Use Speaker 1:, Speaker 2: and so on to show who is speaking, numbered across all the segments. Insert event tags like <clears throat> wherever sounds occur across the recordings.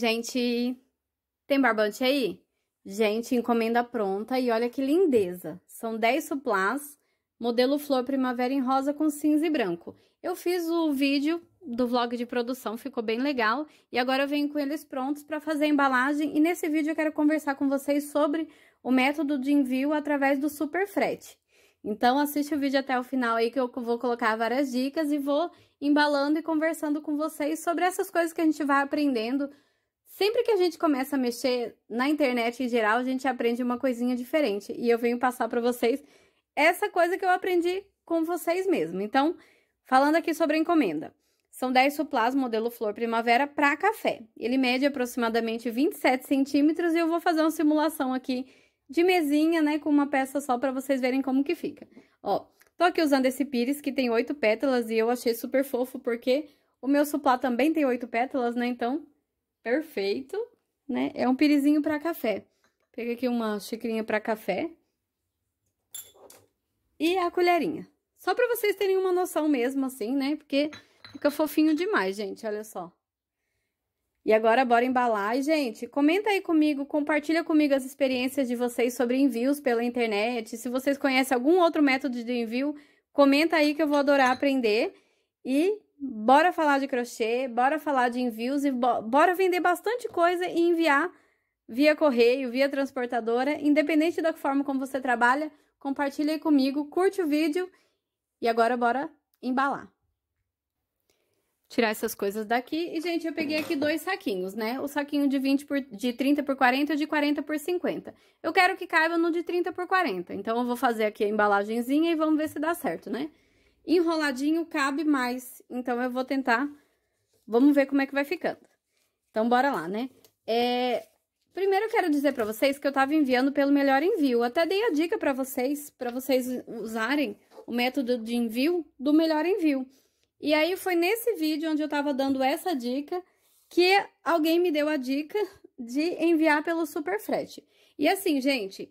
Speaker 1: Gente, tem barbante aí? Gente, encomenda pronta e olha que lindeza. São 10 suplás, modelo flor primavera em rosa com cinza e branco. Eu fiz o vídeo do vlog de produção, ficou bem legal. E agora eu venho com eles prontos para fazer a embalagem. E nesse vídeo eu quero conversar com vocês sobre o método de envio através do super frete. Então assiste o vídeo até o final aí que eu vou colocar várias dicas e vou embalando e conversando com vocês sobre essas coisas que a gente vai aprendendo Sempre que a gente começa a mexer na internet em geral, a gente aprende uma coisinha diferente. E eu venho passar para vocês essa coisa que eu aprendi com vocês mesmo. Então, falando aqui sobre a encomenda. São 10 suplás modelo flor primavera para café. Ele mede aproximadamente 27 centímetros e eu vou fazer uma simulação aqui de mesinha, né, com uma peça só para vocês verem como que fica. Ó, tô aqui usando esse pires que tem oito pétalas e eu achei super fofo porque o meu suplá também tem oito pétalas, né, então perfeito, né? É um pirizinho para café. Peguei aqui uma xicrinha para café. E a colherinha. Só para vocês terem uma noção mesmo, assim, né? Porque fica fofinho demais, gente, olha só. E agora bora embalar. E, gente, comenta aí comigo, compartilha comigo as experiências de vocês sobre envios pela internet. Se vocês conhecem algum outro método de envio, comenta aí que eu vou adorar aprender. E bora falar de crochê, bora falar de envios e bora vender bastante coisa e enviar via correio, via transportadora, independente da forma como você trabalha, compartilha aí comigo, curte o vídeo e agora bora embalar. Tirar essas coisas daqui. E, gente, eu peguei aqui dois saquinhos, né? O saquinho de, 20 por, de 30 por 40 e de 40 por 50. Eu quero que caiba no de 30 por 40. Então, eu vou fazer aqui a embalagenzinha e vamos ver se dá certo, né? Enroladinho cabe mais, então eu vou tentar, vamos ver como é que vai ficando. Então, bora lá, né? É... Primeiro eu quero dizer pra vocês que eu tava enviando pelo melhor envio. Até dei a dica pra vocês, pra vocês usarem o método de envio do melhor envio. E aí foi nesse vídeo onde eu tava dando essa dica que alguém me deu a dica de enviar pelo super frete. E assim, gente,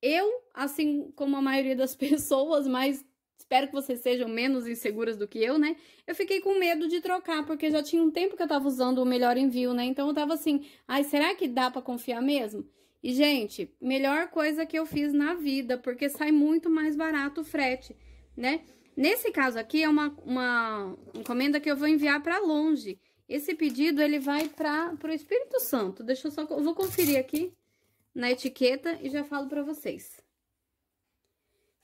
Speaker 1: eu, assim como a maioria das <laughs> pessoas, mas espero que vocês sejam menos inseguras do que eu, né? Eu fiquei com medo de trocar, porque já tinha um tempo que eu tava usando o melhor envio, né? Então eu tava assim, ai, será que dá pra confiar mesmo? E, gente, melhor coisa que eu fiz na vida, porque sai muito mais barato o frete, né? Nesse caso aqui é uma, uma encomenda que eu vou enviar para longe. Esse pedido ele vai para o Espírito Santo. Deixa eu só eu vou conferir aqui na etiqueta e já falo para vocês.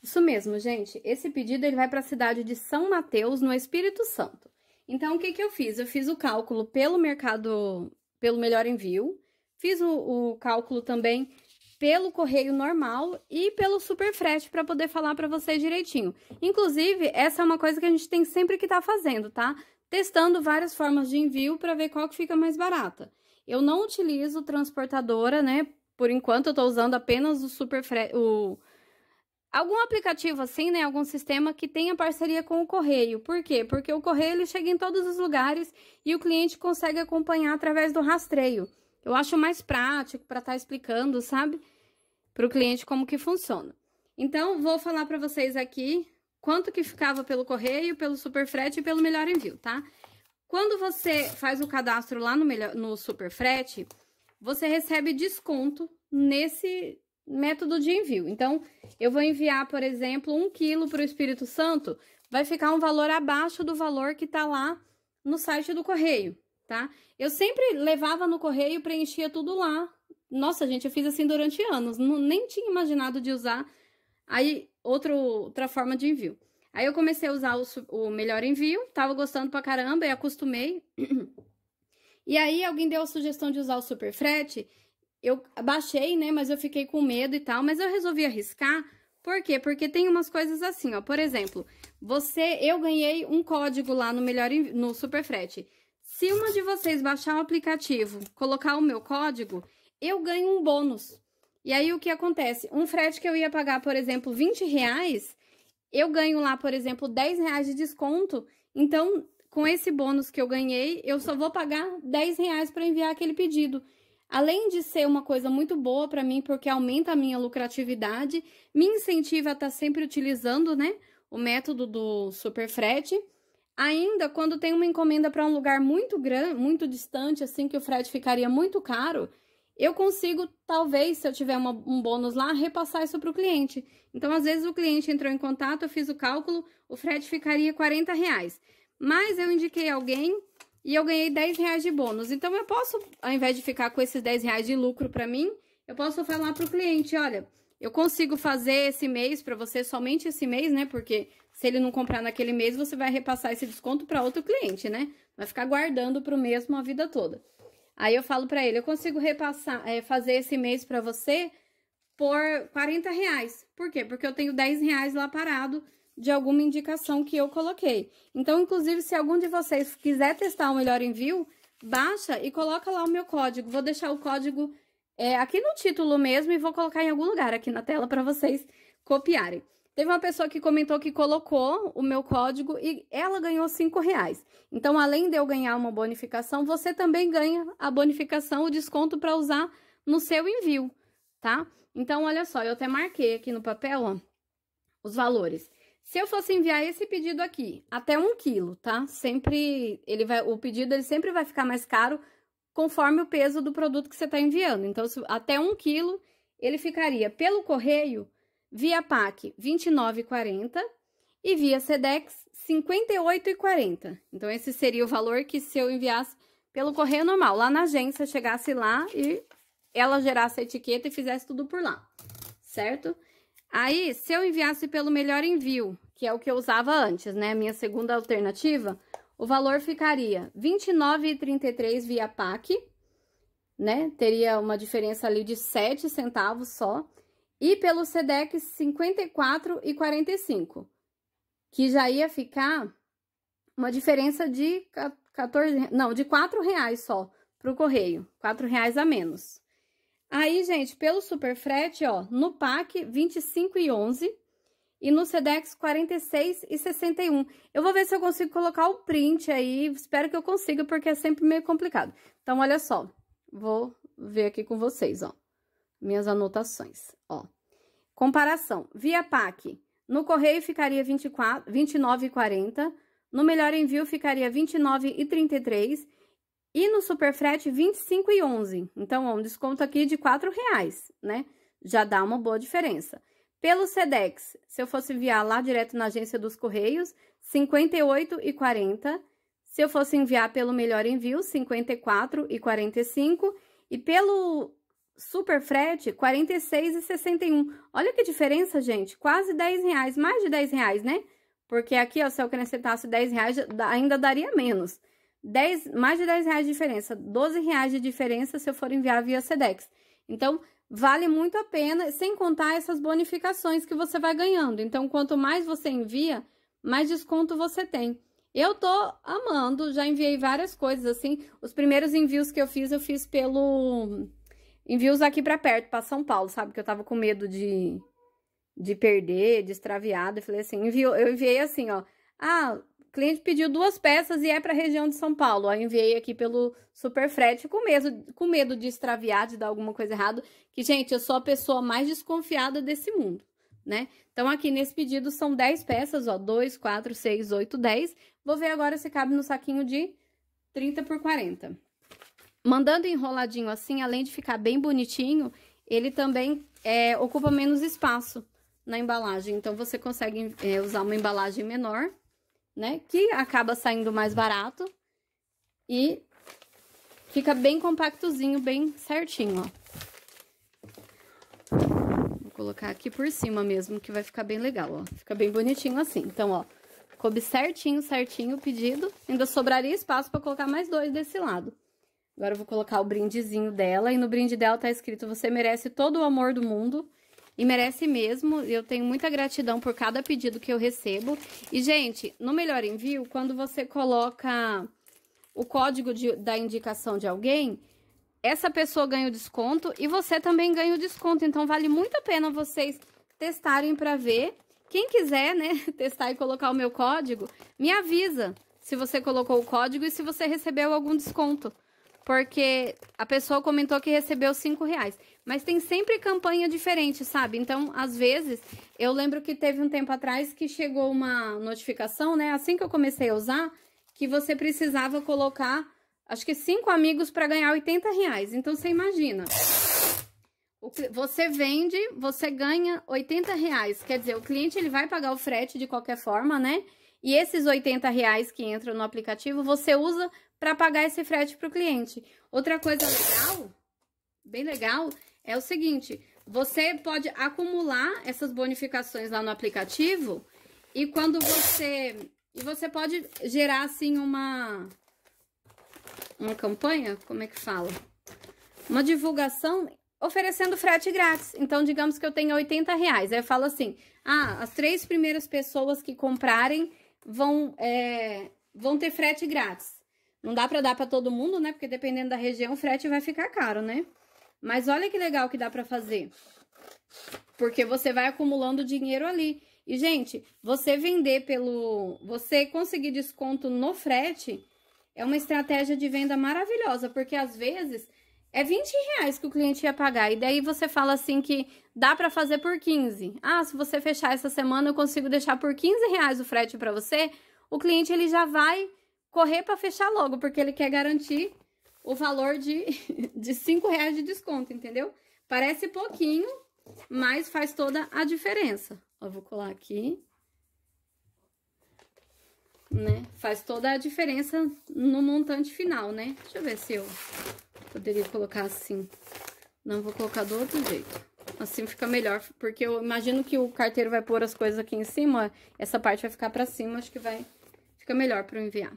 Speaker 1: Isso mesmo, gente. Esse pedido ele vai para a cidade de São Mateus, no Espírito Santo. Então, o que, que eu fiz? Eu fiz o cálculo pelo mercado, pelo melhor envio, fiz o, o cálculo também pelo correio normal e pelo super frete para poder falar para vocês direitinho. Inclusive, essa é uma coisa que a gente tem sempre que estar tá fazendo, tá? Testando várias formas de envio para ver qual que fica mais barata. Eu não utilizo transportadora, né? Por enquanto, eu estou usando apenas o super frete, o Algum aplicativo assim, né? Algum sistema que tenha parceria com o correio. Por quê? Porque o correio ele chega em todos os lugares e o cliente consegue acompanhar através do rastreio. Eu acho mais prático para estar tá explicando, sabe? Para o cliente como que funciona. Então, vou falar para vocês aqui quanto que ficava pelo correio, pelo super frete e pelo melhor envio, tá? Quando você faz o cadastro lá no, melhor, no super frete, você recebe desconto nesse método de envio. Então, eu vou enviar, por exemplo, um quilo para o Espírito Santo, vai ficar um valor abaixo do valor que está lá no site do correio, tá? Eu sempre levava no correio, preenchia tudo lá. Nossa, gente, eu fiz assim durante anos, não, nem tinha imaginado de usar aí outro, outra forma de envio. Aí eu comecei a usar o, o melhor envio, tava gostando pra caramba e acostumei. <clears throat> e aí alguém deu a sugestão de usar o super frete eu baixei, né, mas eu fiquei com medo e tal, mas eu resolvi arriscar. Por quê? Porque tem umas coisas assim, ó. Por exemplo, você, eu ganhei um código lá no melhor no Super Frete. Se uma de vocês baixar o aplicativo, colocar o meu código, eu ganho um bônus. E aí o que acontece? Um frete que eu ia pagar, por exemplo, 20 reais, eu ganho lá, por exemplo, 10 reais de desconto. Então, com esse bônus que eu ganhei, eu só vou pagar 10 reais para enviar aquele pedido além de ser uma coisa muito boa para mim, porque aumenta a minha lucratividade, me incentiva a estar tá sempre utilizando, né, o método do super frete. Ainda quando tem uma encomenda para um lugar muito grande, muito distante, assim que o frete ficaria muito caro, eu consigo, talvez, se eu tiver uma, um bônus lá, repassar isso para o cliente. Então, às vezes, o cliente entrou em contato, eu fiz o cálculo, o frete ficaria 40 reais. Mas eu indiquei alguém e eu ganhei 10 reais de bônus. Então, eu posso, ao invés de ficar com esses 10 reais de lucro para mim, eu posso falar para o cliente, olha, eu consigo fazer esse mês para você, somente esse mês, né? Porque se ele não comprar naquele mês, você vai repassar esse desconto para outro cliente, né? Vai ficar guardando para o mesmo a vida toda. Aí eu falo para ele, eu consigo repassar, é, fazer esse mês para você por 40 reais. Por quê? Porque eu tenho 10 reais lá parado de alguma indicação que eu coloquei. Então, inclusive, se algum de vocês quiser testar o melhor envio, baixa e coloca lá o meu código. Vou deixar o código é, aqui no título mesmo e vou colocar em algum lugar aqui na tela para vocês copiarem. Teve uma pessoa que comentou que colocou o meu código e ela ganhou cinco reais. Então, além de eu ganhar uma bonificação, você também ganha a bonificação, o desconto para usar no seu envio, tá? Então, olha só, eu até marquei aqui no papel, ó, os valores. Se eu fosse enviar esse pedido aqui, até um quilo, tá? Sempre, ele vai, o pedido ele sempre vai ficar mais caro conforme o peso do produto que você está enviando. Então, se, até um quilo, ele ficaria pelo correio, via PAC 29,40 e via SEDEX 58,40. Então, esse seria o valor que se eu enviasse pelo correio normal, lá na agência, chegasse lá e ela gerasse a etiqueta e fizesse tudo por lá, certo? Aí, se eu enviasse pelo melhor envio, que é o que eu usava antes, né? Minha segunda alternativa, o valor ficaria R$ 29,33 via PAC, né? Teria uma diferença ali de 7 centavos só. E pelo SEDEC R$ 54,45, que já ia ficar uma diferença de 14, não, de R$ reais só para o correio, R$ reais a menos. Aí, gente, pelo super frete, ó, no PAC 25 e 11 e no Sedex 46 e 61. Eu vou ver se eu consigo colocar o print aí, espero que eu consiga, porque é sempre meio complicado. Então, olha só, vou ver aqui com vocês, ó, minhas anotações, ó. Comparação, via PAC, no correio ficaria 24, 29,40, no melhor envio ficaria 29,33 e no superfrete, 25 e Então, ó, um desconto aqui de 4 reais, né? Já dá uma boa diferença. Pelo Sedex, se eu fosse enviar lá direto na agência dos Correios, 58 e Se eu fosse enviar pelo Melhor Envio, 54 e E pelo super frete, 46 Olha que diferença, gente. Quase 10 reais, mais de 10 reais, né? Porque aqui, ó, se eu acrescentasse 10 reais, ainda daria menos. 10, mais de 10 reais de diferença, 12 reais de diferença se eu for enviar via Sedex. Então, vale muito a pena, sem contar essas bonificações que você vai ganhando. Então, quanto mais você envia, mais desconto você tem. Eu tô amando, já enviei várias coisas assim. Os primeiros envios que eu fiz, eu fiz pelo envios aqui para perto, para São Paulo, sabe? Que eu tava com medo de de perder, de extraviado, eu falei assim, envio, eu enviei assim, ó. Ah, cliente pediu duas peças e é para a região de São Paulo. Aí enviei aqui pelo Super Frete com medo, com medo de extraviar, de dar alguma coisa errada. Que, gente, eu sou a pessoa mais desconfiada desse mundo, né? Então, aqui nesse pedido são 10 peças, ó. 2, 4, 6, 8, 10. Vou ver agora se cabe no saquinho de 30 por 40. Mandando enroladinho assim, além de ficar bem bonitinho, ele também é, ocupa menos espaço na embalagem. Então, você consegue é, usar uma embalagem menor né? Que acaba saindo mais barato e fica bem compactozinho, bem certinho, ó. Vou colocar aqui por cima mesmo, que vai ficar bem legal, ó. Fica bem bonitinho assim. Então, ó, coube certinho, certinho o pedido. Ainda sobraria espaço para colocar mais dois desse lado. Agora eu vou colocar o brindezinho dela e no brinde dela tá escrito: "Você merece todo o amor do mundo" e merece mesmo. Eu tenho muita gratidão por cada pedido que eu recebo. E, gente, no Melhor Envio, quando você coloca o código de, da indicação de alguém, essa pessoa ganha o desconto e você também ganha o desconto. Então, vale muito a pena vocês testarem para ver. Quem quiser, né, <laughs> testar e colocar o meu código, me avisa se você colocou o código e se você recebeu algum desconto porque a pessoa comentou que recebeu cinco reais. Mas tem sempre campanha diferente, sabe? Então, às vezes, eu lembro que teve um tempo atrás que chegou uma notificação, né? Assim que eu comecei a usar, que você precisava colocar, acho que cinco amigos para ganhar 80 reais. Então, você imagina. Você vende, você ganha 80 reais. Quer dizer, o cliente ele vai pagar o frete de qualquer forma, né? E esses 80 reais que entram no aplicativo, você usa para pagar esse frete para o cliente. Outra coisa legal, bem legal, é o seguinte, você pode acumular essas bonificações lá no aplicativo e quando você... E você pode gerar, assim, uma... Uma campanha? Como é que fala? Uma divulgação oferecendo frete grátis. Então, digamos que eu tenha 80 reais. Aí eu falo assim, ah, as três primeiras pessoas que comprarem vão, é, vão ter frete grátis. Não dá para dar para todo mundo, né? Porque dependendo da região, o frete vai ficar caro, né? Mas olha que legal que dá para fazer. Porque você vai acumulando dinheiro ali. E, gente, você vender pelo... Você conseguir desconto no frete é uma estratégia de venda maravilhosa. Porque, às vezes, é 20 reais que o cliente ia pagar. E daí você fala assim que dá para fazer por 15. Ah, se você fechar essa semana, eu consigo deixar por 15 reais o frete para você. O cliente ele já vai correr para fechar logo, porque ele quer garantir o valor de, <laughs> de 5 reais de desconto, entendeu? Parece pouquinho, mas faz toda a diferença. Eu vou colar aqui. Né? Faz toda a diferença no montante final, né? Deixa eu ver se eu Poderia colocar assim. Não, vou colocar do outro jeito. Assim fica melhor, porque eu imagino que o carteiro vai pôr as coisas aqui em cima, essa parte vai ficar pra cima, acho que vai... Fica melhor pra eu enviar.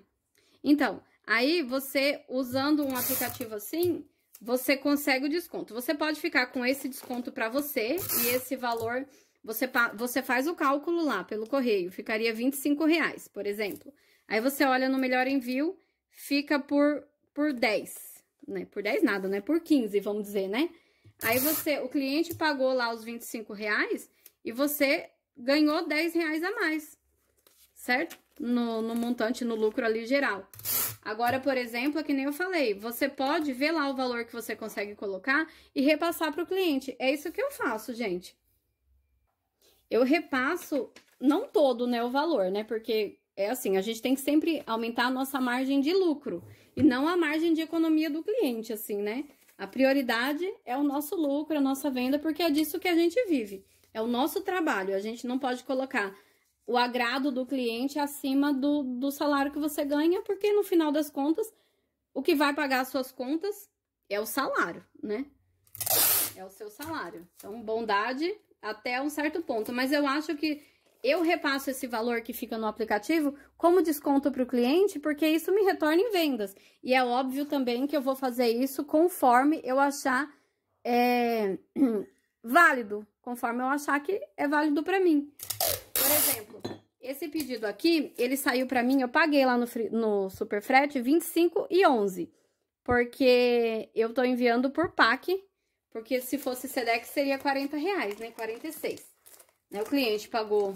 Speaker 1: Então, aí você, usando um aplicativo assim, você consegue o desconto. Você pode ficar com esse desconto pra você, e esse valor, você, você faz o cálculo lá pelo correio, ficaria 25 reais, por exemplo. Aí você olha no melhor envio, fica por, por 10, né? Por 10 nada, né? Por 15, vamos dizer, né? Aí você, o cliente pagou lá os 25 reais e você ganhou 10 reais a mais, certo? No, no montante, no lucro ali geral. Agora, por exemplo, é que nem eu falei, você pode ver lá o valor que você consegue colocar e repassar para o cliente. É isso que eu faço, gente. Eu repasso, não todo, né, o valor, né? Porque é assim, a gente tem que sempre aumentar a nossa margem de lucro e não a margem de economia do cliente, assim, né? A prioridade é o nosso lucro, a nossa venda, porque é disso que a gente vive. É o nosso trabalho. A gente não pode colocar o agrado do cliente acima do, do salário que você ganha, porque no final das contas, o que vai pagar as suas contas é o salário, né? É o seu salário. Então, bondade até um certo ponto. Mas eu acho que eu repasso esse valor que fica no aplicativo como desconto para o cliente, porque isso me retorna em vendas. E é óbvio também que eu vou fazer isso conforme eu achar é, <clears throat> válido, conforme eu achar que é válido para mim. Por exemplo, esse pedido aqui, ele saiu para mim, eu paguei lá no, no Super Frete 25 e 11, porque eu estou enviando por PAC, porque se fosse SEDEX seria 40 reais, né? 46. Né, o cliente pagou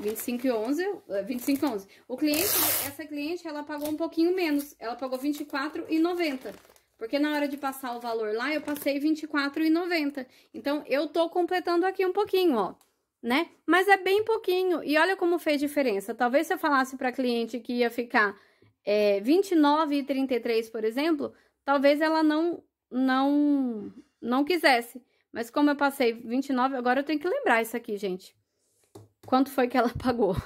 Speaker 1: 25,11. e e é, O cliente, essa cliente, ela pagou um pouquinho menos. Ela pagou 24,90. Porque na hora de passar o valor lá, eu passei 24,90. Então, eu tô completando aqui um pouquinho, ó. Né? Mas é bem pouquinho. E olha como fez diferença. Talvez se eu falasse pra cliente que ia ficar é, 29,33, por exemplo, talvez ela não, não, não quisesse. Mas como eu passei 29, agora eu tenho que lembrar isso aqui, gente. Quanto foi que ela <laughs> pagou?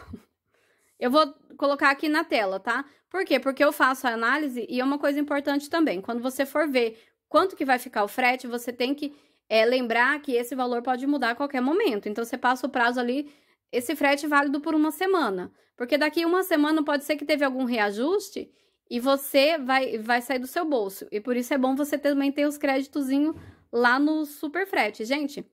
Speaker 1: Eu vou colocar aqui na tela, tá? Por quê? Porque eu faço a análise e é uma coisa importante também. Quando você for ver quanto que vai ficar o frete, você tem que é, lembrar que esse valor pode mudar a qualquer momento. Então, você passa o prazo ali, esse frete é válido por uma semana. Porque daqui uma semana pode ser que teve algum reajuste e você vai, vai sair do seu bolso. E por isso é bom você também ter os créditozinhos lá no super frete. Gente,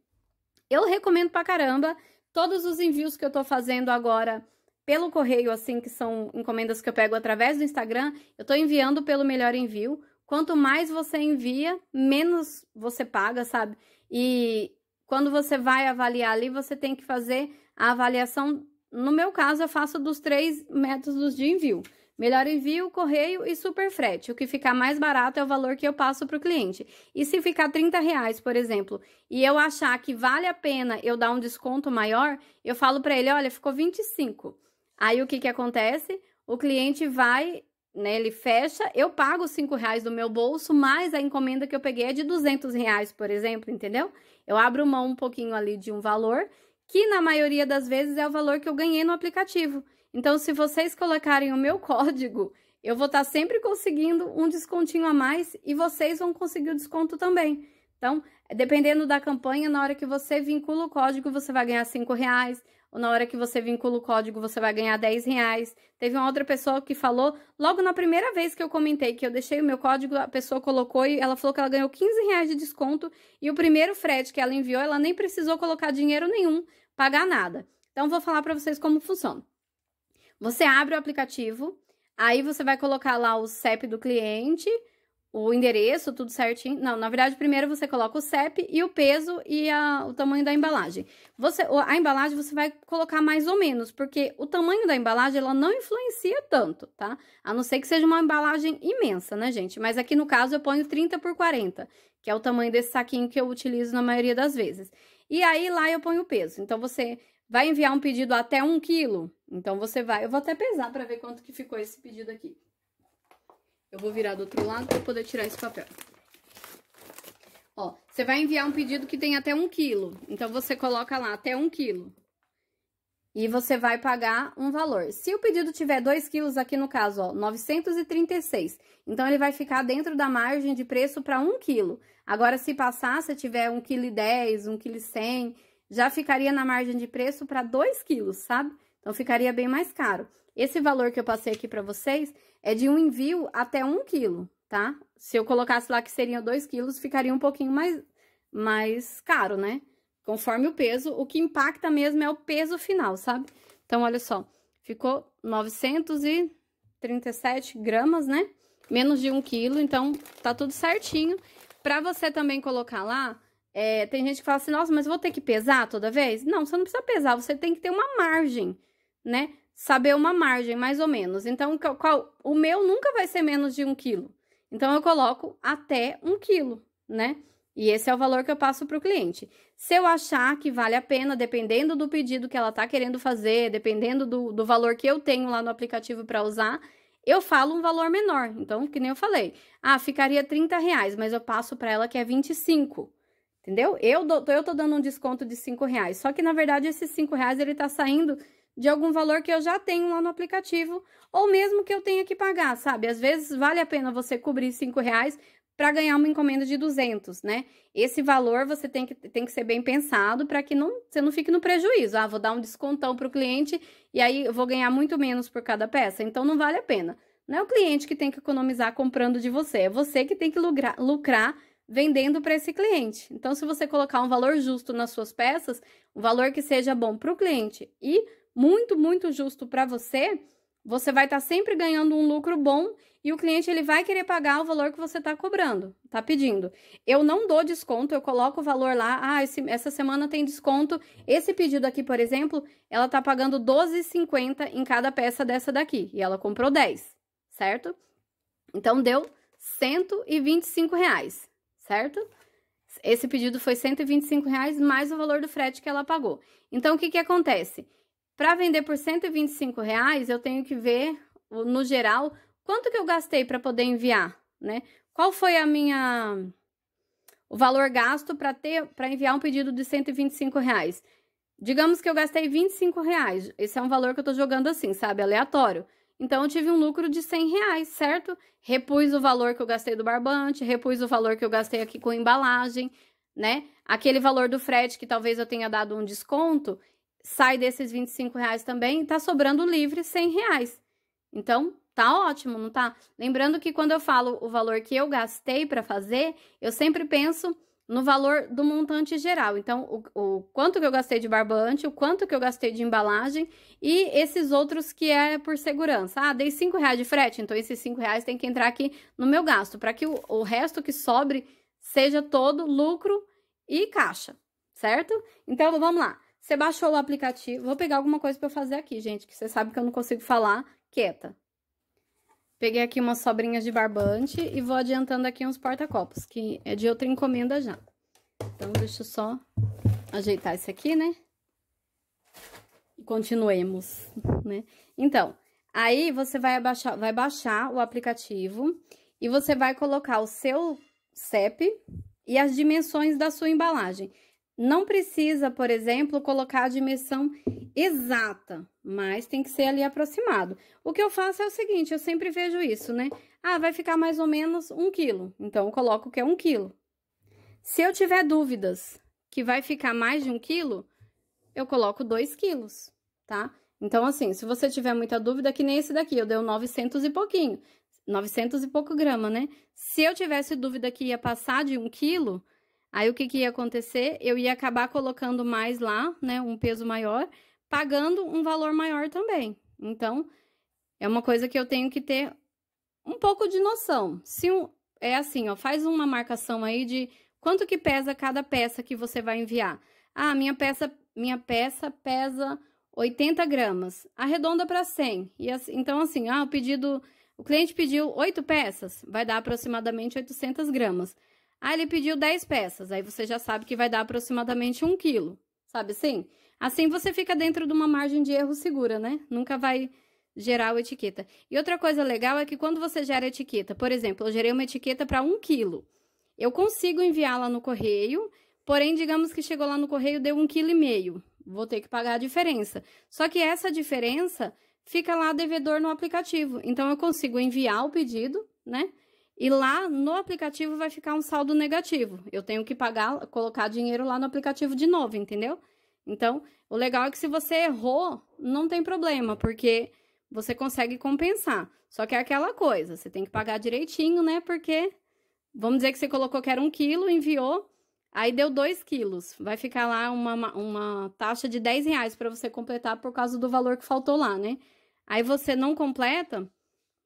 Speaker 1: eu recomendo pra caramba Todos os envios que eu estou fazendo agora pelo correio, assim, que são encomendas que eu pego através do Instagram, eu estou enviando pelo melhor envio. Quanto mais você envia, menos você paga, sabe? E quando você vai avaliar ali, você tem que fazer a avaliação. No meu caso, eu faço dos três métodos de envio. Melhor envio, correio e super frete. O que ficar mais barato é o valor que eu passo para o cliente. E se ficar 30 reais, por exemplo, e eu achar que vale a pena eu dar um desconto maior, eu falo para ele, olha, ficou 25. Aí o que, que acontece? O cliente vai, né, ele fecha, eu pago os 5 reais do meu bolso, mais a encomenda que eu peguei é de 200 reais, por exemplo, entendeu? Eu abro mão um pouquinho ali de um valor, que na maioria das vezes é o valor que eu ganhei no aplicativo. Então, se vocês colocarem o meu <laughs> código, eu vou estar tá sempre conseguindo um descontinho a mais e vocês vão conseguir o desconto também. Então, dependendo da campanha, na hora que você vincula o código, você vai ganhar cinco reais, ou na hora que você vincula o código, você vai ganhar 10 reais. Teve uma outra pessoa que falou, logo na primeira vez que eu comentei que eu deixei o meu código, a pessoa colocou e ela falou que ela ganhou 15 reais de desconto, e o primeiro frete que ela enviou, ela nem precisou colocar dinheiro nenhum, pagar nada. Então, vou falar para vocês como funciona. Você abre o aplicativo, aí você vai colocar lá o CEP do cliente, o endereço, tudo certinho. Não, na verdade, primeiro você coloca o CEP e o peso e a, o tamanho da embalagem. Você, a embalagem você vai colocar mais ou menos, porque o tamanho da embalagem ela não influencia tanto, tá? A não ser que seja uma embalagem imensa, né, gente? Mas aqui no caso eu ponho 30 por 40, que é o tamanho desse saquinho que eu utilizo na maioria das vezes. E aí lá eu ponho o peso. Então você Vai enviar um pedido até 1 quilo? Então você vai. Eu vou até pesar para ver quanto que ficou esse pedido aqui. Eu vou virar do outro lado para poder tirar esse papel. Ó, você vai enviar um pedido que tem até 1 quilo. Então você coloca lá até 1 quilo. E você vai pagar um valor. Se o pedido tiver 2 quilos, aqui no caso, ó, 936. Então, ele vai ficar dentro da margem de preço para 1 quilo. Agora, se passar, se tiver 1,10 kg, 1,1 cem já ficaria na margem de preço para 2 quilos, sabe? Então, ficaria bem mais caro. Esse valor que eu passei aqui para vocês é de um envio até 1 um quilo, tá? Se eu colocasse lá que seriam 2 quilos, ficaria um pouquinho mais, mais caro, né? Conforme o peso, o que impacta mesmo é o peso final, sabe? Então, olha só, ficou 937 gramas, né? Menos de um quilo, então tá tudo certinho. para você também colocar lá é, tem gente que fala assim, nossa, mas vou ter que pesar toda vez? Não, você não precisa pesar, você tem que ter uma margem, né? Saber uma margem, mais ou menos. Então, qual, o meu nunca vai ser menos de um quilo. Então, eu coloco até um quilo, né? E esse é o valor que eu passo para o cliente. Se eu achar que vale a pena, dependendo do pedido que ela está querendo fazer, dependendo do, do valor que eu tenho lá no aplicativo para usar, eu falo um valor menor. Então, que nem eu falei. Ah, ficaria 30 reais, mas eu passo para ela que é 25 entendeu? Eu, do, eu tô dando um desconto de 5 reais, só que, na verdade, esses 5 reais, ele tá saindo de algum valor que eu já tenho lá no aplicativo, ou mesmo que eu tenha que pagar, sabe? Às vezes, vale a pena você cobrir 5 reais para ganhar uma encomenda de 200, né? Esse valor você tem que, tem que ser bem pensado para que não, você não fique no prejuízo. Ah, vou dar um descontão para o cliente e aí eu vou ganhar muito menos por cada peça. Então, não vale a pena. Não é o cliente que tem que economizar comprando de você, é você que tem que lucrar, lucrar vendendo para esse cliente. Então, se você colocar um valor justo nas suas peças, um valor que seja bom para o cliente e muito, muito justo para você, você vai estar tá sempre ganhando um lucro bom e o cliente ele vai querer pagar o valor que você está cobrando, está pedindo. Eu não dou desconto, eu coloco o valor lá. Ah, esse, essa semana tem desconto. Esse pedido aqui, por exemplo, ela está pagando R$12,50 em cada peça dessa daqui e ela comprou 10, certo? Então deu R$125,00 certo? Esse pedido foi 125 reais mais o valor do frete que ela pagou. Então, o que, que acontece? Para vender por 125 reais, eu tenho que ver, no geral, quanto que eu gastei para poder enviar, né? Qual foi a minha o valor gasto para ter para enviar um pedido de 125 reais? Digamos que eu gastei 25 reais. Esse é um valor que eu estou jogando assim, sabe? Aleatório. Então eu tive um lucro de 100 reais, certo? Repus o valor que eu gastei do barbante, repus o valor que eu gastei aqui com embalagem, né? Aquele valor do frete que talvez eu tenha dado um desconto, sai desses 25 reais também e tá sobrando livre 100 reais. Então, tá ótimo, não tá? Lembrando que quando eu falo o valor que eu gastei para fazer, eu sempre penso no valor do montante geral. Então, o, o, quanto que eu gastei de barbante, o quanto que eu gastei de embalagem e esses outros que é por segurança. Ah, dei 5 reais de frete, então esses 5 reais tem que entrar aqui no meu gasto, para que o, o resto que sobre seja todo lucro e caixa, certo? Então, vamos lá. Você baixou o aplicativo. Vou pegar alguma coisa para fazer aqui, gente, que você sabe que eu não consigo falar quieta. Peguei aqui umas sobrinhas de barbante e vou adiantando aqui uns porta-copos, que é de outra encomenda já. Então, deixa eu só ajeitar esse aqui, né? E continuemos, né? Então, aí você vai, abaixar, vai baixar o aplicativo e você vai colocar o seu CEP e as dimensões da sua embalagem. Não precisa, por exemplo, colocar a dimensão exata, mas tem que ser ali aproximado. O que eu faço é o seguinte, eu sempre vejo isso, né? Ah, vai ficar mais ou menos um quilo, então eu coloco que é um quilo. Se eu tiver dúvidas que vai ficar mais de um quilo, eu coloco dois quilos, tá? Então, assim, se você tiver muita dúvida, que nem esse daqui, eu dei 900 e pouquinho, 900 e pouco grama, né? Se eu tivesse dúvida que ia passar de um quilo Aí o que, que ia acontecer? Eu ia acabar colocando mais lá, né? Um peso maior, pagando um valor maior também. Então, é uma coisa que eu tenho que ter um pouco de noção. Se um, é assim, ó, faz uma marcação aí de quanto que pesa cada peça que você vai enviar. Ah, minha peça, minha peça pesa 80 gramas. Arredonda para 100. E assim, então assim, ah, o pedido, o cliente pediu 8 peças, vai dar aproximadamente 800 gramas. Ah, ele pediu 10 peças, aí você já sabe que vai dar aproximadamente 1 quilo, sabe assim? Assim você fica dentro de uma margem de erro segura, né? Nunca vai gerar a etiqueta. E outra coisa legal é que quando você gera etiqueta, por exemplo, eu gerei uma etiqueta para 1 quilo, eu consigo enviá-la no correio, porém, digamos que chegou lá no correio, deu 1,5 kg, vou ter que pagar a diferença. Só que essa diferença fica lá devedor no aplicativo, então eu consigo enviar o pedido, né? E lá no aplicativo vai ficar um saldo negativo. Eu tenho que pagar, colocar dinheiro lá no aplicativo de novo, entendeu? Então, o legal é que se você errou, não tem problema, porque você consegue compensar. Só que é aquela coisa, você tem que pagar direitinho, né? Porque vamos dizer que você colocou que era um quilo, enviou, aí deu dois quilos. Vai ficar lá uma, uma taxa de 10 reais para você completar por causa do valor que faltou lá, né? Aí você não completa,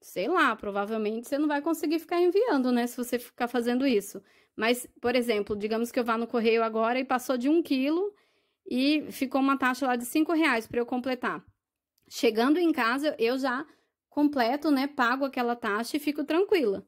Speaker 1: sei lá, provavelmente você não vai conseguir ficar enviando, né? Se você ficar fazendo isso. Mas, por exemplo, digamos que eu vá no correio agora e passou de um quilo e ficou uma taxa lá de cinco reais para eu completar. Chegando em casa, eu já completo, né? Pago aquela taxa e fico tranquila,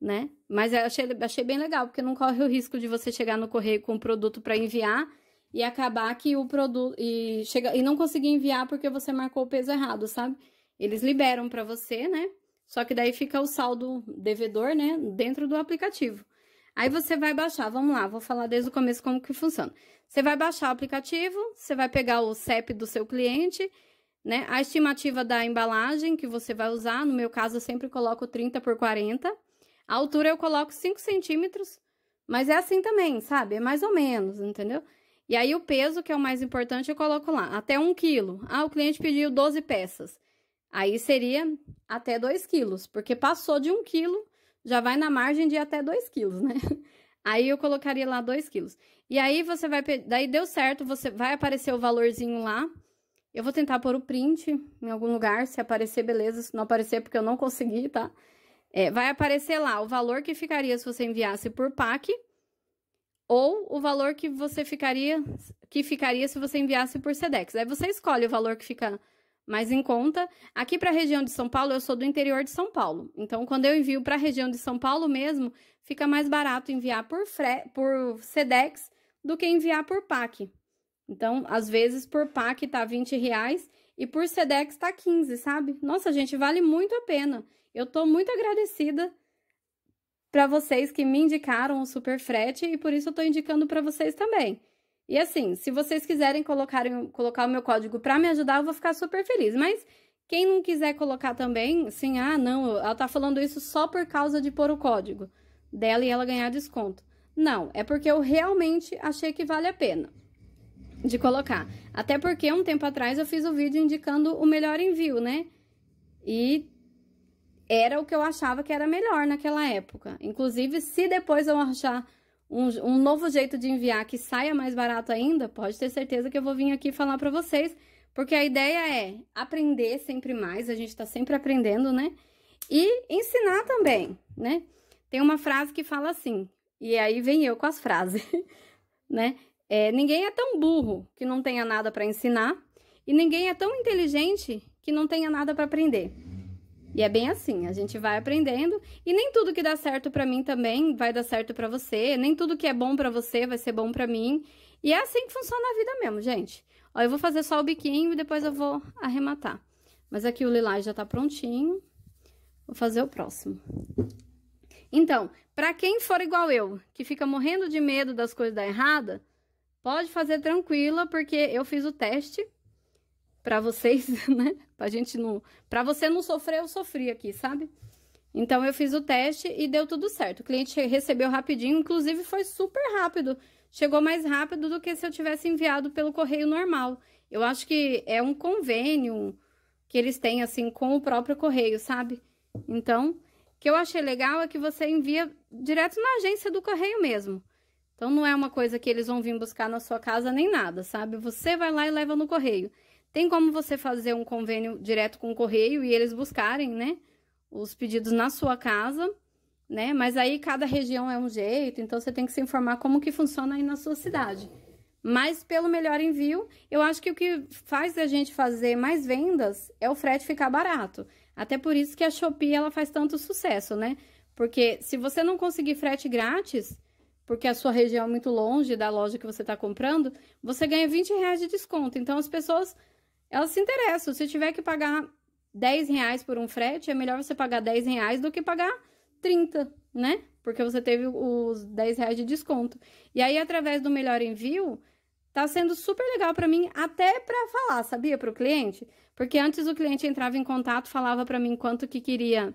Speaker 1: né? Mas eu achei, achei bem legal, porque não corre o risco de você chegar no correio com um produto para enviar e acabar que o produto e chega e não conseguir enviar porque você marcou o peso errado, sabe? Eles liberam para você, né? Só que daí fica o saldo devedor, né, dentro do aplicativo. Aí você vai baixar, vamos lá, vou falar desde o começo como que funciona. Você vai baixar o aplicativo, você vai pegar o CEP do seu cliente, né, a estimativa da embalagem que você vai usar, no meu caso eu sempre coloco 30 por 40. A altura eu coloco 5 centímetros, mas é assim também, sabe? É mais ou menos, entendeu? E aí o peso, que é o mais importante, eu coloco lá, até 1 quilo. Ah, o cliente pediu 12 peças. Aí seria até 2 quilos, porque passou de 1 um quilo, já vai na margem de até 2 quilos, né? <laughs> Aí eu colocaria lá 2 quilos. E aí você vai. Daí deu certo, você vai aparecer o valorzinho lá. Eu vou tentar pôr o print em algum lugar. Se aparecer, beleza. Se não aparecer, porque eu não consegui, tá? É, vai aparecer lá o valor que ficaria se você enviasse por PAC ou o valor que você ficaria que ficaria se você enviasse por Sedex. Aí você escolhe o valor que fica mais em conta. Aqui para a região de São Paulo, eu sou do interior de São Paulo. Então, quando eu envio para a região de São Paulo mesmo, fica mais barato enviar por, fre por SEDEX do que enviar por PAC. Então, às vezes, por PAC tá 20 reais e por SEDEX tá 15, sabe? Nossa, gente, vale muito a pena. Eu tô muito agradecida para vocês que me indicaram o super frete e por isso eu tô indicando para vocês também. E assim, se vocês quiserem colocar, colocar o meu código para me ajudar, eu vou ficar super feliz. Mas quem não quiser colocar também, assim, ah, não, ela tá falando isso só por causa de pôr o código dela e ela ganhar desconto. Não, é porque eu realmente achei que vale a pena de colocar. Até porque um tempo atrás eu fiz o um vídeo indicando o melhor envio, né? E era o que eu achava que era melhor naquela época. Inclusive, se depois eu achar um, um novo jeito de enviar que saia mais barato ainda, pode ter certeza que eu vou vir aqui falar para vocês, porque a ideia é aprender sempre mais, a gente está sempre aprendendo, né? E ensinar também, né? Tem uma frase que fala assim, e aí vem eu com as frases, <laughs> né? É, ninguém é tão burro que não tenha nada para ensinar, e ninguém é tão inteligente que não tenha nada para aprender. E é bem assim, a gente vai aprendendo e nem tudo que dá certo para mim também vai dar certo para você, nem tudo que é bom para você vai ser bom para mim. E é assim que funciona a vida mesmo, gente. Ó, eu vou fazer só o biquinho e depois eu vou arrematar. Mas aqui o lilás já tá prontinho. Vou fazer o próximo. Então, para quem for igual eu, que fica morrendo de medo das coisas dar errada, pode fazer tranquila, porque eu fiz o teste para vocês, <laughs> né? Pra gente não, para você não sofrer, eu sofri aqui, sabe? Então eu fiz o teste e deu tudo certo. O cliente recebeu rapidinho, inclusive foi super rápido. Chegou mais rápido do que se eu tivesse enviado pelo correio normal. Eu acho que é um convênio que eles têm assim com o próprio correio, sabe? Então, o que eu achei legal é que você envia direto na agência do correio mesmo. Então não é uma coisa que eles vão vir buscar na sua casa nem nada, sabe? Você vai lá e leva no correio. Tem como você fazer um convênio direto com o correio e eles buscarem, né? Os pedidos na sua casa, né? Mas aí cada região é um jeito, então você tem que se informar como que funciona aí na sua cidade. Mas pelo melhor envio, eu acho que o que faz a gente fazer mais vendas é o frete ficar barato. Até por isso que a Shopee ela faz tanto sucesso, né? Porque se você não conseguir frete grátis, porque a sua região é muito longe da loja que você está comprando, você ganha 20 reais de desconto. Então as pessoas elas se interessam. Se tiver que pagar 10 reais por um frete, é melhor você pagar 10 reais do que pagar 30, né? Porque você teve os 10 reais de desconto. E aí, através do melhor envio, tá sendo super legal para mim, até para falar, sabia, para o cliente? Porque antes o cliente entrava em contato, falava para mim quanto que queria,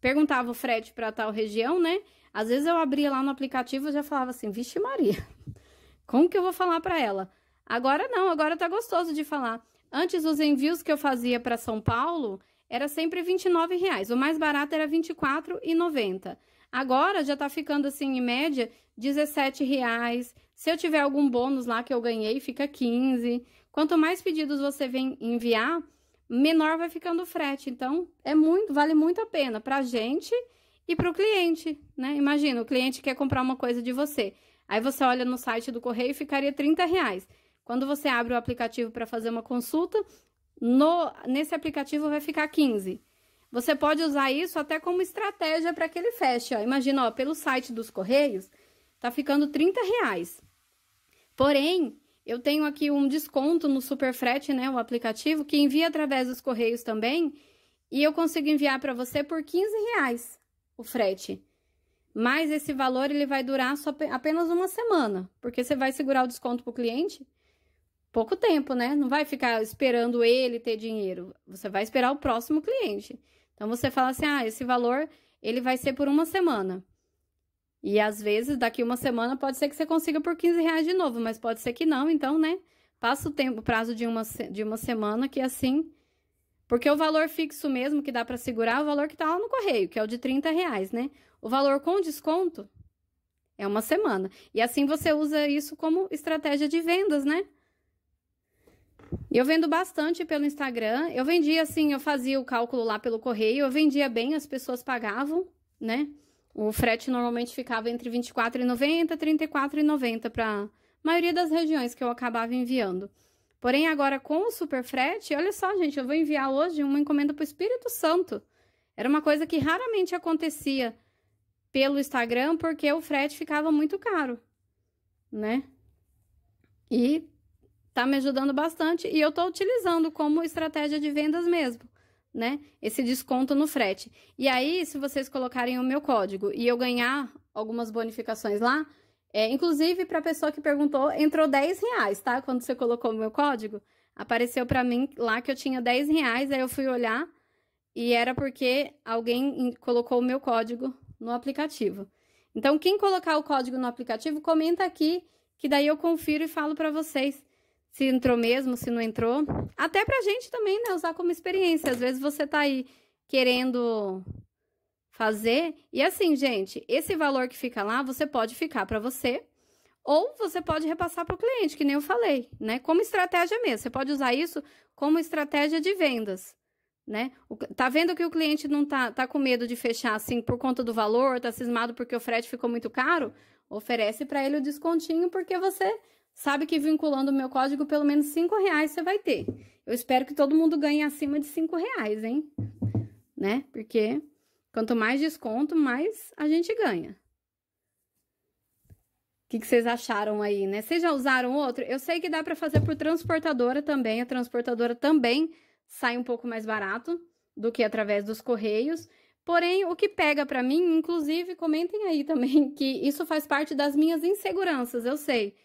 Speaker 1: perguntava o frete para tal região, né? Às vezes eu abria lá no aplicativo e já falava assim: "Vixe Maria. <laughs> Como que eu vou falar para ela?" Agora não, agora tá gostoso de falar. Antes, os envios que eu fazia para São Paulo era sempre R$ O mais barato era R$ 24,90. Agora já está ficando assim, em média, R$ Se eu tiver algum bônus lá que eu ganhei, fica 15. Quanto mais pedidos você vem enviar, menor vai ficando o frete. Então, é muito, vale muito a pena a gente e para o cliente, né? Imagina, o cliente quer comprar uma coisa de você. Aí você olha no site do correio e ficaria 30 quando você abre o aplicativo para fazer uma consulta, no, nesse aplicativo vai ficar 15. Você pode usar isso até como estratégia para que ele feche. Ó. Imagina, ó, pelo site dos Correios, tá ficando 30 reais. Porém, eu tenho aqui um desconto no Super Frete, né, o aplicativo, que envia através dos Correios também, e eu consigo enviar para você por 15 reais o frete. Mas esse valor ele vai durar só apenas uma semana, porque você vai segurar o desconto para o cliente pouco tempo, né? Não vai ficar esperando ele ter dinheiro. Você vai esperar o próximo cliente. Então você fala assim: "Ah, esse valor ele vai ser por uma semana". E às vezes daqui uma semana pode ser que você consiga por 15 reais de novo, mas pode ser que não. Então, né? Passa o tempo, o prazo de uma, de uma semana que assim, porque o valor fixo mesmo que dá para segurar é o valor que tá lá no correio, que é o de 30 reais, né? O valor com desconto é uma semana. E assim você usa isso como estratégia de vendas, né? Eu vendo bastante pelo Instagram. Eu vendia assim, eu fazia o cálculo lá pelo correio, eu vendia bem, as pessoas pagavam, né? O frete normalmente ficava entre R$24,90 e 34,90 para maioria das regiões que eu acabava enviando. Porém, agora com o super frete, olha só, gente, eu vou enviar hoje uma encomenda para o Espírito Santo. Era uma coisa que raramente acontecia pelo Instagram porque o frete ficava muito caro, né? E tá me ajudando bastante e eu tô utilizando como estratégia de vendas mesmo, né? Esse desconto no frete. E aí, se vocês colocarem o meu código e eu ganhar algumas bonificações lá, é, inclusive para a pessoa que perguntou, entrou 10 reais, tá? Quando você colocou o meu código, apareceu para mim lá que eu tinha 10 reais, aí eu fui olhar e era porque alguém colocou o meu código no aplicativo. Então, quem colocar o código no aplicativo, comenta aqui que daí eu confiro e falo para vocês se entrou mesmo, se não entrou. Até pra gente também, né, usar como experiência. Às vezes você tá aí querendo fazer. E assim, gente, esse valor que fica lá, você pode ficar para você ou você pode repassar para o cliente, que nem eu falei, né? Como estratégia mesmo. Você pode usar isso como estratégia de vendas, né? O, tá vendo que o cliente não tá, tá com medo de fechar assim por conta do valor, tá cismado porque o frete ficou muito caro? Oferece para ele o descontinho porque você sabe que vinculando o meu código, pelo menos 5 reais você vai ter. Eu espero que todo mundo ganhe acima de 5 reais, hein? Né? Porque quanto mais desconto, mais a gente ganha. O que, que, vocês acharam aí, né? Vocês já usaram outro? Eu sei que dá para fazer por transportadora também. A transportadora também sai um pouco mais barato do que através dos correios. Porém, o que pega para mim, inclusive, comentem aí também <laughs> que isso faz parte das minhas inseguranças, eu sei.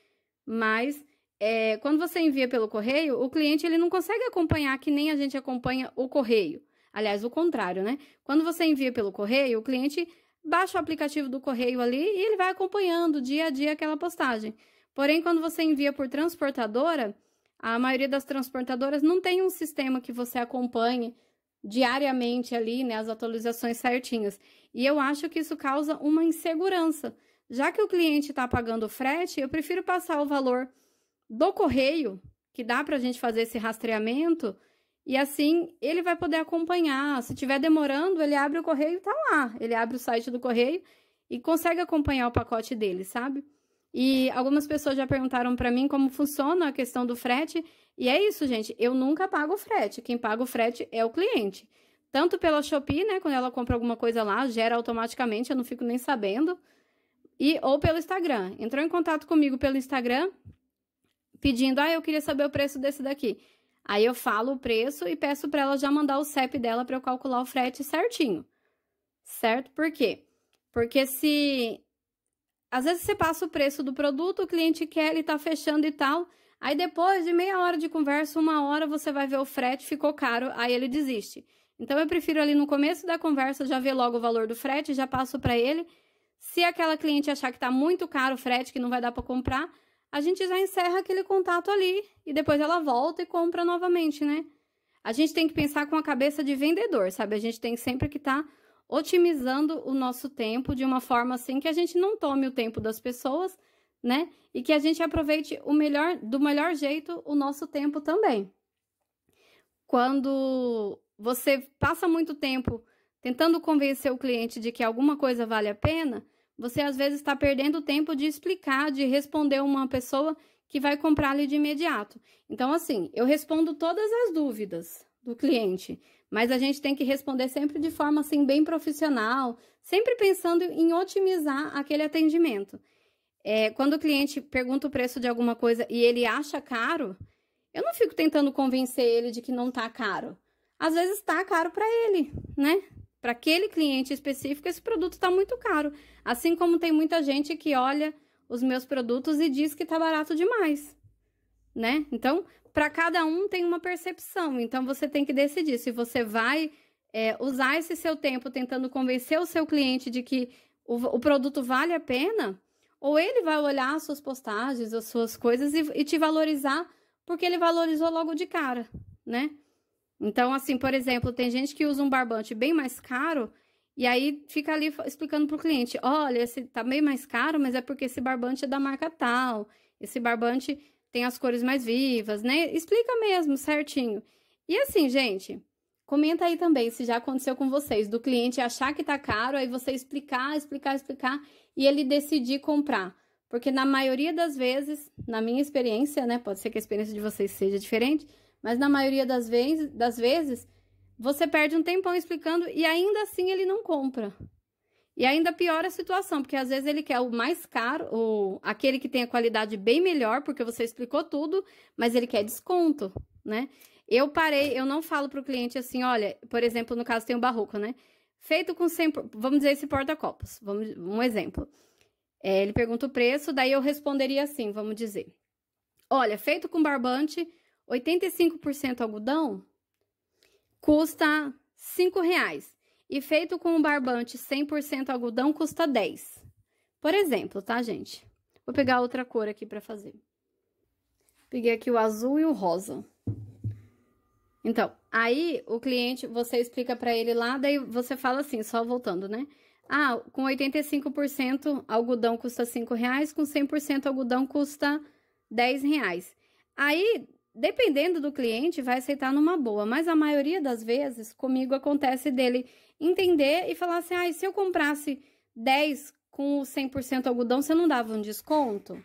Speaker 1: Mas é, quando você envia pelo correio, o cliente ele não consegue acompanhar que nem a gente acompanha o correio. Aliás, o contrário, né? Quando você envia pelo correio, o cliente baixa o aplicativo do correio ali e ele vai acompanhando dia a dia aquela postagem. Porém, quando você envia por transportadora, a maioria das transportadoras não tem um sistema que você acompanhe diariamente ali, né, as atualizações certinhas. E eu acho que isso causa uma insegurança já que o cliente está pagando o frete, eu prefiro passar o valor do correio, que dá para a gente fazer esse rastreamento, e assim ele vai poder acompanhar. Se estiver demorando, ele abre o correio e tá lá. Ele abre o site do correio e consegue acompanhar o pacote dele, sabe? E algumas pessoas já perguntaram para mim como funciona a questão do frete. E é isso, gente. Eu nunca pago o frete. Quem paga o frete é o cliente. Tanto pela Shopee, né? Quando ela compra alguma coisa lá, gera automaticamente, eu não fico nem sabendo e ou pelo Instagram. Entrou em contato comigo pelo Instagram pedindo: "Ah, eu queria saber o preço desse daqui". Aí eu falo o preço e peço para ela já mandar o CEP dela para eu calcular o frete certinho. Certo? Por quê? Porque se às vezes você passa o preço do produto, o cliente quer, ele tá fechando e tal, aí depois de meia hora de conversa, uma hora você vai ver o frete ficou caro, aí ele desiste. Então eu prefiro ali no começo da conversa já ver logo o valor do frete, já passo para ele se aquela cliente achar que está muito caro o frete, que não vai dar para comprar, a gente já encerra aquele contato ali e depois ela volta e compra novamente, né? A gente tem que pensar com a cabeça de vendedor, sabe? A gente tem sempre que estar tá otimizando o nosso tempo de uma forma assim que a gente não tome o tempo das pessoas, né? E que a gente aproveite o melhor, do melhor jeito o nosso tempo também. Quando você passa muito tempo tentando convencer o cliente de que alguma coisa vale a pena, você às vezes está perdendo tempo de explicar, de responder uma pessoa que vai comprar ali de imediato. Então, assim, eu respondo todas as dúvidas do cliente, mas a gente tem que responder sempre de forma assim bem profissional, sempre pensando em otimizar aquele atendimento. É, quando o cliente pergunta o preço de alguma coisa e ele acha caro, eu não fico tentando convencer ele de que não tá caro. Às vezes tá caro para ele, né? para aquele cliente específico, esse produto está muito caro. Assim como tem muita gente que olha os meus produtos e diz que está barato demais, né? Então, para cada um tem uma percepção. Então, você tem que decidir se você vai é, usar esse seu tempo tentando convencer o seu cliente de que o, o, produto vale a pena, ou ele vai olhar as suas postagens, as suas coisas e, e te valorizar porque ele valorizou logo de cara, né? Então, assim, por exemplo, tem gente que usa um barbante bem mais caro e aí fica ali explicando para o cliente: olha, esse tá bem mais caro, mas é porque esse barbante é da marca tal, esse barbante tem as cores mais vivas, né? Explica mesmo certinho. E assim, gente, comenta aí também se já aconteceu com vocês, do cliente achar que tá caro, aí você explicar, explicar, explicar e ele decidir comprar. Porque na maioria das vezes, na minha experiência, né? Pode ser que a experiência de vocês seja diferente mas na maioria das vezes, das vezes, você perde um tempão explicando e ainda assim ele não compra. E ainda piora a situação, porque às vezes ele quer o mais caro, ou aquele que tem a qualidade bem melhor, porque você explicou tudo, mas ele quer desconto, né? Eu parei, eu não falo para o cliente assim, olha, por exemplo, no caso tem o barroco, né? Feito com 100, vamos dizer esse porta-copos, vamos, um exemplo. É, ele pergunta o preço, daí eu responderia assim, vamos dizer. Olha, feito com barbante, 85% algodão custa 5 reais. E feito com um barbante 100% algodão custa 10. Por exemplo, tá, gente? Vou pegar outra cor aqui para fazer. Peguei aqui o azul e o rosa. Então, aí o cliente, você explica para ele lá, daí você fala assim, só voltando, né? Ah, com 85% algodão custa 5 reais, com 100% algodão custa 10 reais. Aí, dependendo do cliente, vai aceitar numa boa, mas a maioria das vezes comigo acontece dele entender e falar assim: ah, e se eu comprasse 10 com o 100% algodão, você não dava um desconto?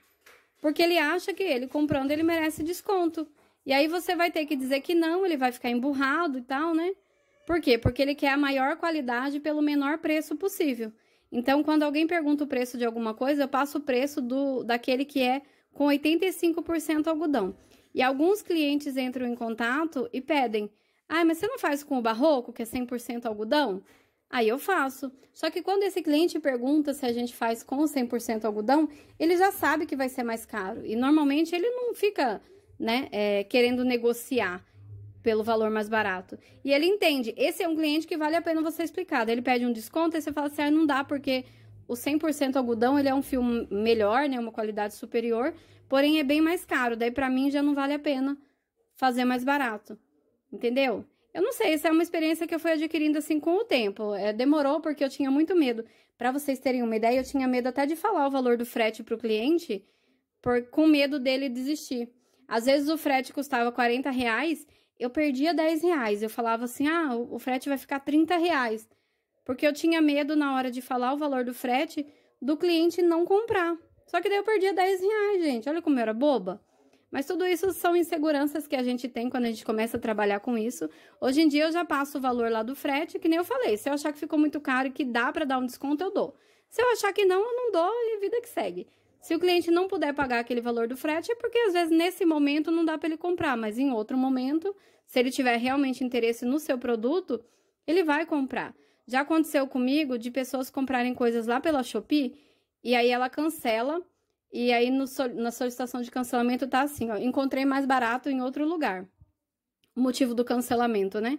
Speaker 1: Porque ele acha que ele comprando ele merece desconto. E aí você vai ter que dizer que não, ele vai ficar emburrado e tal, né? Por quê? Porque ele quer a maior qualidade pelo menor preço possível. Então, quando alguém pergunta o preço de alguma coisa, eu passo o preço do daquele que é com 85% algodão. E alguns clientes entram em contato e pedem: "Ah, mas você não faz com o barroco, que é 100% algodão?" Aí eu faço. Só que quando esse cliente pergunta se a gente faz com 100% algodão, ele já sabe que vai ser mais caro. E normalmente ele não fica, né, é, querendo negociar pelo valor mais barato. E ele entende. Esse é um cliente que vale a pena você explicar. Daí ele pede um desconto e você fala assim: ah, não dá porque o 100% algodão ele é um filme melhor, né, uma qualidade superior. Porém, é bem mais caro. Daí, para mim, já não vale a pena fazer mais barato. Entendeu? Eu não sei, essa é uma experiência que eu fui adquirindo assim com o tempo. É, demorou porque eu tinha muito medo. Para vocês terem uma ideia, eu tinha medo até de falar o valor do frete para o cliente, por, com medo dele desistir. Às vezes o frete custava 40 reais, eu perdia 10 reais. Eu falava assim: ah, o, o frete vai ficar 30 reais. Porque eu tinha medo na hora de falar o valor do frete do cliente não comprar. Só que daí eu perdia 10 reais, gente. Olha como eu era boba. Mas tudo isso são inseguranças que a gente tem quando a gente começa a trabalhar com isso. Hoje em dia eu já passo o valor lá do frete, que nem eu falei. Se eu achar que ficou muito caro e que dá para dar um desconto, eu dou. Se eu achar que não, eu não dou e vida que segue. Se o cliente não puder pagar aquele valor do frete, é porque às vezes nesse momento não dá para ele comprar, mas em outro momento, se ele tiver realmente interesse no seu produto, ele vai comprar. Já aconteceu comigo de pessoas comprarem coisas lá pela Shopee e aí ela cancela. E aí no, na solicitação de cancelamento tá assim, ó, encontrei mais barato em outro lugar. O motivo do cancelamento, né?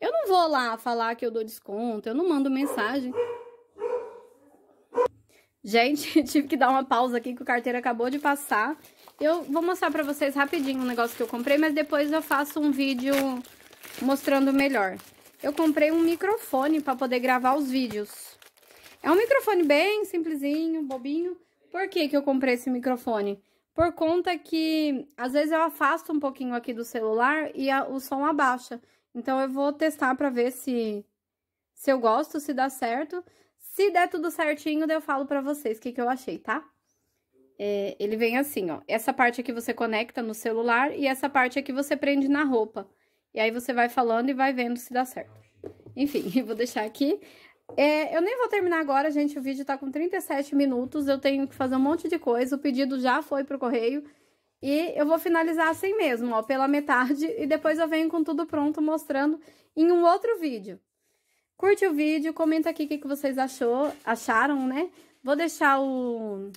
Speaker 1: Eu não vou lá falar que eu dou desconto, eu não mando mensagem. Gente, <laughs> tive que dar uma pausa aqui que o carteiro acabou de passar. Eu vou mostrar pra vocês rapidinho o um negócio que eu comprei, mas depois eu faço um vídeo mostrando melhor. Eu comprei um microfone pra poder gravar os vídeos. É um microfone bem simplesinho, bobinho. Por que que eu comprei esse microfone? Por conta que, às vezes, eu afasto um pouquinho aqui do celular e a, o som abaixa. Então, eu vou testar pra ver se, se eu gosto, se dá certo. Se der tudo certinho, daí eu falo pra vocês o que que eu achei, tá? É, ele vem assim, ó. Essa parte aqui você conecta no celular e essa parte aqui você prende na roupa. E aí você vai falando e vai vendo se dá certo. Enfim, <laughs> eu vou deixar aqui. É, eu nem vou terminar agora, gente. O vídeo tá com 37 minutos. Eu tenho que fazer um monte de coisa. O pedido já foi pro correio. E eu vou finalizar assim mesmo, ó, pela metade. E depois eu venho com tudo pronto, mostrando em um outro vídeo. Curte o vídeo, comenta aqui o que, que vocês achou, acharam, né? Vou deixar o,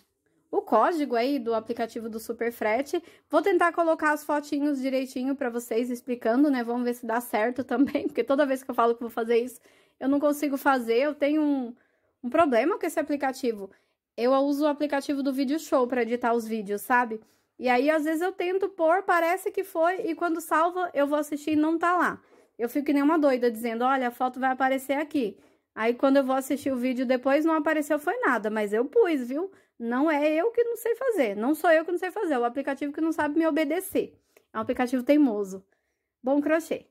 Speaker 1: o código aí do aplicativo do Super Frete. Vou tentar colocar as fotinhos direitinho para vocês, explicando, né? Vamos ver se dá certo <laughs> também, porque toda vez que eu falo que vou fazer isso, eu não consigo fazer, eu tenho um, um problema com esse aplicativo. Eu uso o aplicativo do Video Show para editar os vídeos, sabe? E aí, às vezes, eu tento pôr, parece que foi, e quando salva, eu vou assistir e não tá lá. Eu fico que nem uma doida dizendo: olha, a foto vai aparecer aqui. Aí, quando eu vou assistir o vídeo depois, não apareceu, foi nada, mas eu pus, viu? Não é eu que não sei fazer, não sou eu que não sei fazer, é o aplicativo que não sabe me obedecer. É um aplicativo teimoso. Bom crochê!